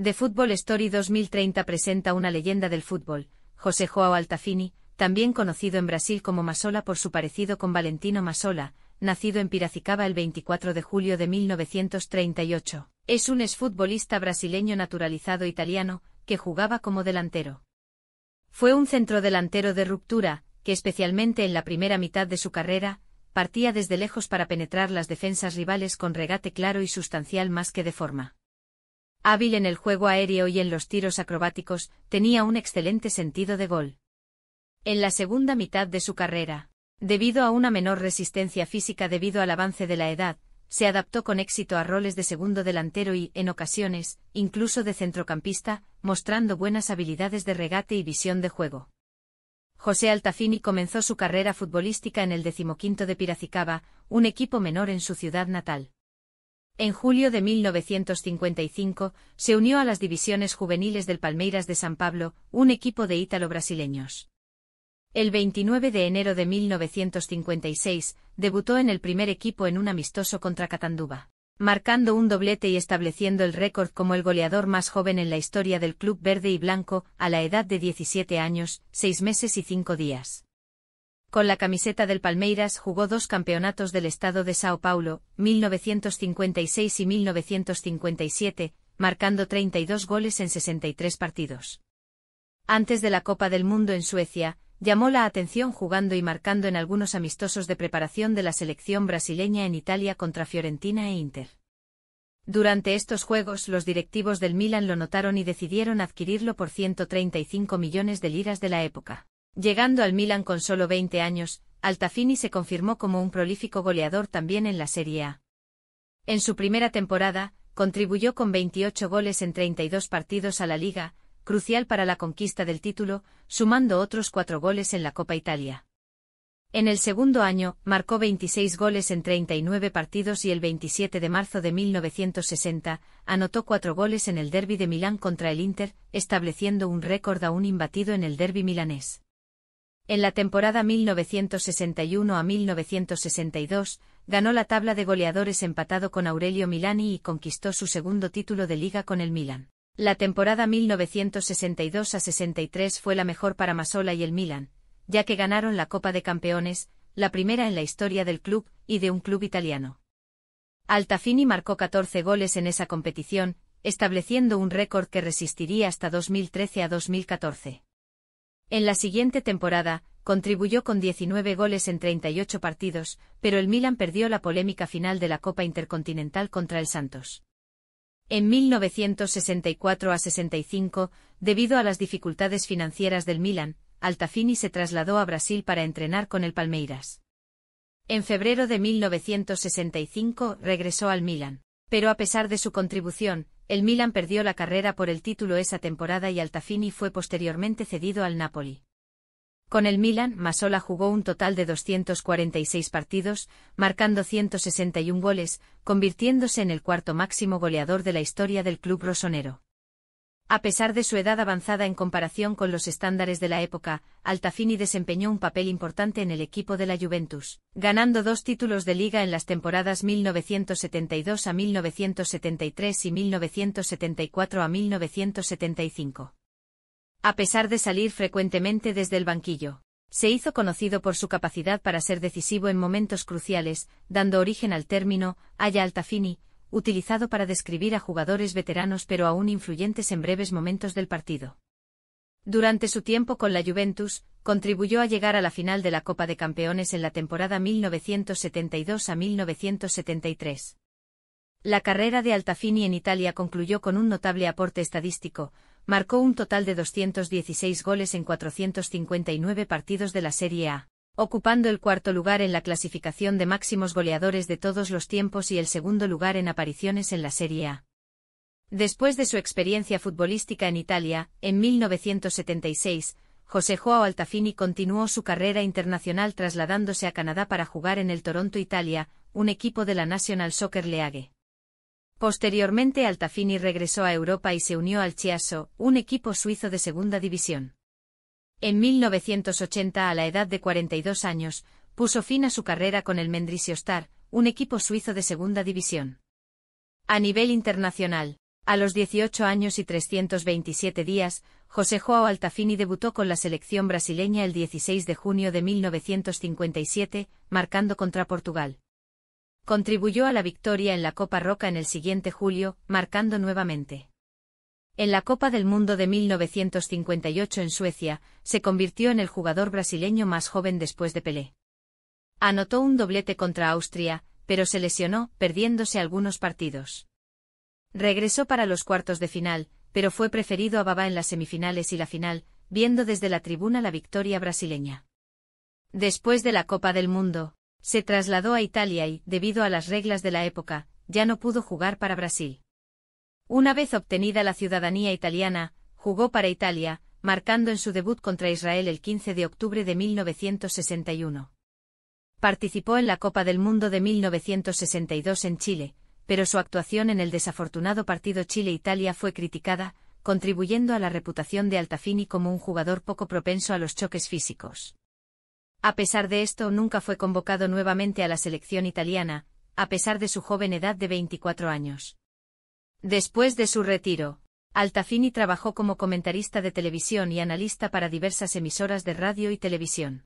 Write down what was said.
The Football Story 2030 presenta una leyenda del fútbol, José Joao Altafini, también conocido en Brasil como Masola por su parecido con Valentino Masola, nacido en Piracicaba el 24 de julio de 1938. Es un exfutbolista brasileño naturalizado italiano, que jugaba como delantero. Fue un centrodelantero de ruptura, que especialmente en la primera mitad de su carrera, partía desde lejos para penetrar las defensas rivales con regate claro y sustancial más que de forma. Hábil en el juego aéreo y en los tiros acrobáticos, tenía un excelente sentido de gol. En la segunda mitad de su carrera, debido a una menor resistencia física debido al avance de la edad, se adaptó con éxito a roles de segundo delantero y, en ocasiones, incluso de centrocampista, mostrando buenas habilidades de regate y visión de juego. José Altafini comenzó su carrera futbolística en el decimoquinto de Piracicaba, un equipo menor en su ciudad natal. En julio de 1955, se unió a las divisiones juveniles del Palmeiras de San Pablo, un equipo de ítalo-brasileños. El 29 de enero de 1956, debutó en el primer equipo en un amistoso contra Catanduba, marcando un doblete y estableciendo el récord como el goleador más joven en la historia del club verde y blanco, a la edad de 17 años, 6 meses y 5 días. Con la camiseta del Palmeiras jugó dos campeonatos del estado de Sao Paulo, 1956 y 1957, marcando 32 goles en 63 partidos. Antes de la Copa del Mundo en Suecia, llamó la atención jugando y marcando en algunos amistosos de preparación de la selección brasileña en Italia contra Fiorentina e Inter. Durante estos juegos los directivos del Milan lo notaron y decidieron adquirirlo por 135 millones de liras de la época. Llegando al Milan con solo 20 años, Altafini se confirmó como un prolífico goleador también en la Serie A. En su primera temporada, contribuyó con 28 goles en 32 partidos a la Liga, crucial para la conquista del título, sumando otros cuatro goles en la Copa Italia. En el segundo año, marcó 26 goles en 39 partidos y el 27 de marzo de 1960, anotó cuatro goles en el Derby de Milán contra el Inter, estableciendo un récord aún imbatido en el Derby milanés. En la temporada 1961 a 1962, ganó la tabla de goleadores empatado con Aurelio Milani y conquistó su segundo título de liga con el Milan. La temporada 1962 a 63 fue la mejor para Masola y el Milan, ya que ganaron la Copa de Campeones, la primera en la historia del club y de un club italiano. Altafini marcó 14 goles en esa competición, estableciendo un récord que resistiría hasta 2013 a 2014. En la siguiente temporada, contribuyó con 19 goles en 38 partidos, pero el Milan perdió la polémica final de la Copa Intercontinental contra el Santos. En 1964 a 65, debido a las dificultades financieras del Milan, Altafini se trasladó a Brasil para entrenar con el Palmeiras. En febrero de 1965 regresó al Milan, pero a pesar de su contribución, el Milan perdió la carrera por el título esa temporada y Altafini fue posteriormente cedido al Napoli. Con el Milan, Masola jugó un total de 246 partidos, marcando 161 goles, convirtiéndose en el cuarto máximo goleador de la historia del club rosonero. A pesar de su edad avanzada en comparación con los estándares de la época, Altafini desempeñó un papel importante en el equipo de la Juventus, ganando dos títulos de liga en las temporadas 1972 a 1973 y 1974 a 1975. A pesar de salir frecuentemente desde el banquillo, se hizo conocido por su capacidad para ser decisivo en momentos cruciales, dando origen al término «haya Altafini, utilizado para describir a jugadores veteranos pero aún influyentes en breves momentos del partido. Durante su tiempo con la Juventus, contribuyó a llegar a la final de la Copa de Campeones en la temporada 1972 a 1973. La carrera de Altafini en Italia concluyó con un notable aporte estadístico, marcó un total de 216 goles en 459 partidos de la Serie A ocupando el cuarto lugar en la clasificación de máximos goleadores de todos los tiempos y el segundo lugar en apariciones en la Serie A. Después de su experiencia futbolística en Italia, en 1976, José Joao Altafini continuó su carrera internacional trasladándose a Canadá para jugar en el Toronto Italia, un equipo de la National Soccer League. Posteriormente Altafini regresó a Europa y se unió al Chiasso, un equipo suizo de segunda división. En 1980, a la edad de 42 años, puso fin a su carrera con el Star, un equipo suizo de segunda división. A nivel internacional, a los 18 años y 327 días, José Joao Altafini debutó con la selección brasileña el 16 de junio de 1957, marcando contra Portugal. Contribuyó a la victoria en la Copa Roca en el siguiente julio, marcando nuevamente. En la Copa del Mundo de 1958 en Suecia, se convirtió en el jugador brasileño más joven después de Pelé. Anotó un doblete contra Austria, pero se lesionó, perdiéndose algunos partidos. Regresó para los cuartos de final, pero fue preferido a Baba en las semifinales y la final, viendo desde la tribuna la victoria brasileña. Después de la Copa del Mundo, se trasladó a Italia y, debido a las reglas de la época, ya no pudo jugar para Brasil. Una vez obtenida la ciudadanía italiana, jugó para Italia, marcando en su debut contra Israel el 15 de octubre de 1961. Participó en la Copa del Mundo de 1962 en Chile, pero su actuación en el desafortunado partido Chile-Italia fue criticada, contribuyendo a la reputación de Altafini como un jugador poco propenso a los choques físicos. A pesar de esto, nunca fue convocado nuevamente a la selección italiana, a pesar de su joven edad de 24 años. Después de su retiro, Altafini trabajó como comentarista de televisión y analista para diversas emisoras de radio y televisión.